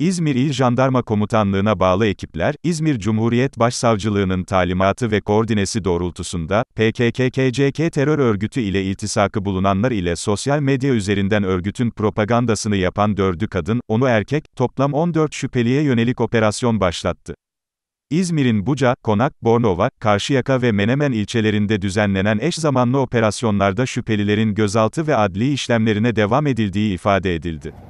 İzmir İl Jandarma Komutanlığı'na bağlı ekipler, İzmir Cumhuriyet Başsavcılığı'nın talimatı ve koordinesi doğrultusunda, PKK-KCK terör örgütü ile iltisakı bulunanlar ile sosyal medya üzerinden örgütün propagandasını yapan dördü kadın, onu erkek, toplam 14 şüpheliye yönelik operasyon başlattı. İzmir'in Buca, Konak, Bornova, Karşıyaka ve Menemen ilçelerinde düzenlenen eş zamanlı operasyonlarda şüphelilerin gözaltı ve adli işlemlerine devam edildiği ifade edildi.